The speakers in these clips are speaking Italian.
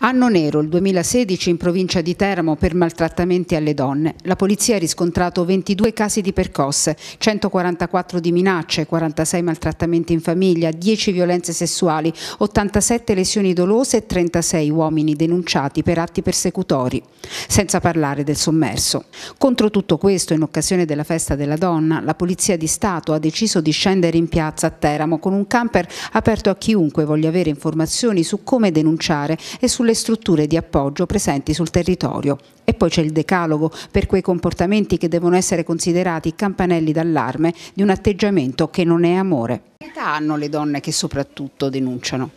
Anno nero il 2016 in provincia di Teramo per maltrattamenti alle donne. La polizia ha riscontrato 22 casi di percosse, 144 di minacce, 46 maltrattamenti in famiglia, 10 violenze sessuali, 87 lesioni dolose e 36 uomini denunciati per atti persecutori, senza parlare del sommerso. Contro tutto questo, in occasione della festa della donna, la Polizia di Stato ha deciso di scendere in piazza a Teramo con un camper aperto a chiunque voglia avere informazioni su come denunciare e sulle sulle strutture di appoggio presenti sul territorio. E poi c'è il decalogo per quei comportamenti che devono essere considerati campanelli d'allarme di un atteggiamento che non è amore. Che età hanno le donne che soprattutto denunciano?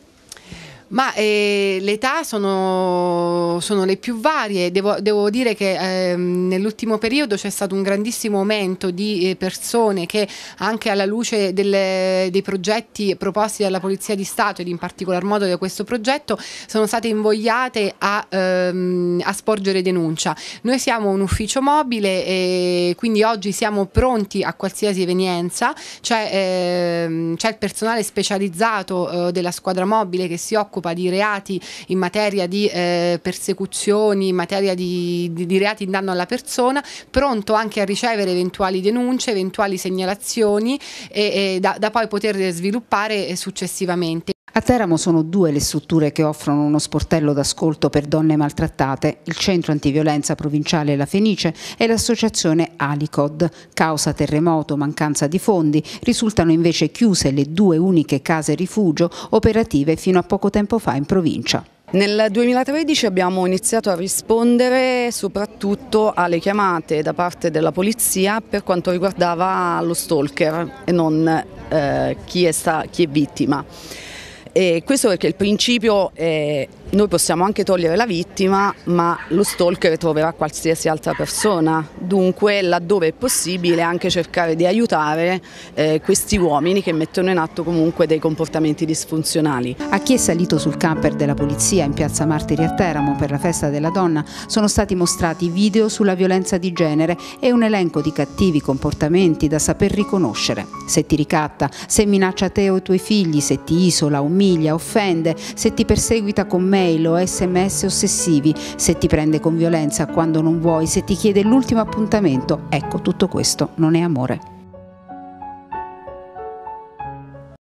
Ma eh, le età sono, sono, le più varie, devo, devo dire che eh, nell'ultimo periodo c'è stato un grandissimo aumento di eh, persone che anche alla luce delle, dei progetti proposti dalla Polizia di Stato ed in particolar modo da questo progetto sono state invogliate a, ehm, a sporgere denuncia. Noi siamo un ufficio mobile e quindi oggi siamo pronti a qualsiasi evenienza, c'è, ehm, il personale specializzato eh, della squadra mobile che si occupa occupa di reati in materia di eh, persecuzioni, in materia di, di, di, reati in danno alla persona, pronto anche a ricevere eventuali denunce, eventuali segnalazioni e, e da, da poi poter sviluppare eh, successivamente. A Teramo sono due le strutture che offrono uno sportello d'ascolto per donne maltrattate, il Centro Antiviolenza Provinciale La Fenice e l'associazione Alicod. Causa terremoto, mancanza di fondi, risultano invece chiuse le due uniche case rifugio operative fino a poco tempo fa in provincia. Nel 2013 abbiamo iniziato a rispondere soprattutto alle chiamate da parte della polizia per quanto riguardava lo stalker e non eh, chi, è sta, chi è vittima. E questo perché il principio è eh, noi possiamo anche togliere la vittima, ma lo stalker troverà qualsiasi altra persona. Dunque, laddove è possibile, anche cercare di aiutare eh, questi uomini che mettono in atto comunque dei comportamenti disfunzionali. A chi è salito sul camper della polizia in piazza Martiri a Teramo per la festa della donna sono stati mostrati video sulla violenza di genere e un elenco di cattivi comportamenti da saper riconoscere. Se ti ricatta, se minaccia te o i tuoi figli, se ti isola o famiglia, offende, se ti perseguita con mail o sms ossessivi, se ti prende con violenza quando non vuoi, se ti chiede l'ultimo appuntamento. Ecco, tutto questo non è amore.